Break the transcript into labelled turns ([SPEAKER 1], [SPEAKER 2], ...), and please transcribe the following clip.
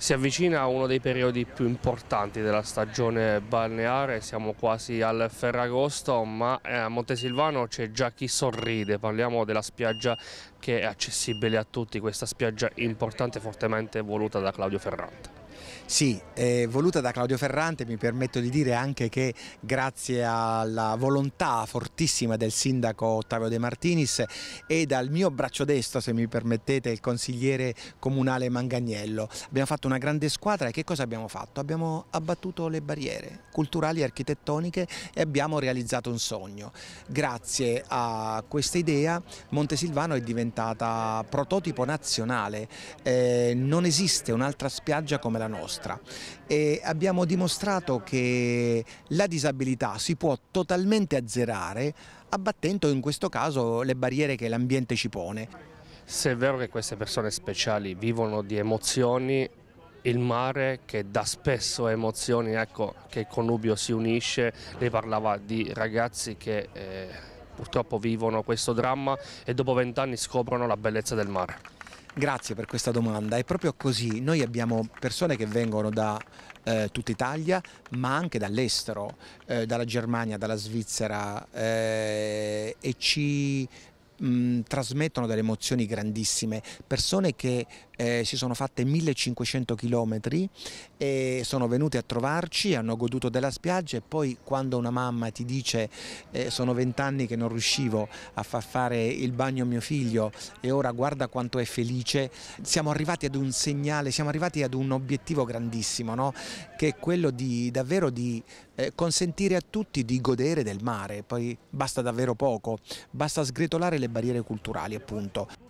[SPEAKER 1] Si avvicina a uno dei periodi più importanti della stagione balneare, siamo quasi al Ferragosto, ma eh, a Montesilvano c'è già chi sorride, parliamo della spiaggia che è accessibile a tutti, questa spiaggia importante e fortemente voluta da Claudio Ferrante.
[SPEAKER 2] Sì, eh, voluta da Claudio Ferrante, mi permetto di dire anche che grazie alla volontà fortissima del sindaco Ottavio De Martinis e dal mio braccio destro, se mi permettete, il consigliere comunale Mangagnello, abbiamo fatto una grande squadra e che cosa abbiamo fatto? Abbiamo abbattuto le barriere culturali e architettoniche e abbiamo realizzato un sogno. Grazie a questa idea Montesilvano è diventata prototipo nazionale, eh, non esiste un'altra spiaggia come la nostra e abbiamo dimostrato che la disabilità si può totalmente azzerare abbattendo in questo caso le
[SPEAKER 1] barriere che l'ambiente ci pone. Se è vero che queste persone speciali vivono di emozioni, il mare che dà spesso emozioni, ecco che il connubio si unisce, lei parlava di ragazzi che... Eh purtroppo vivono questo dramma e dopo vent'anni scoprono la bellezza del mare.
[SPEAKER 2] Grazie per questa domanda, è proprio così, noi abbiamo persone che vengono da eh, tutta Italia ma anche dall'estero, eh, dalla Germania, dalla Svizzera eh, e ci mh, mm, trasmettono delle emozioni grandissime, persone che eh, si sono fatte 1500 km e sono venute a trovarci, hanno goduto della spiaggia e poi quando una mamma ti dice eh, sono vent'anni che non riuscivo a far fare il bagno a mio figlio e ora guarda quanto è felice, siamo arrivati ad un segnale, siamo arrivati ad un obiettivo grandissimo, no? che è quello di, davvero di eh, consentire a tutti di godere del mare, poi basta davvero poco, basta sgretolare le barriere culturali appunto.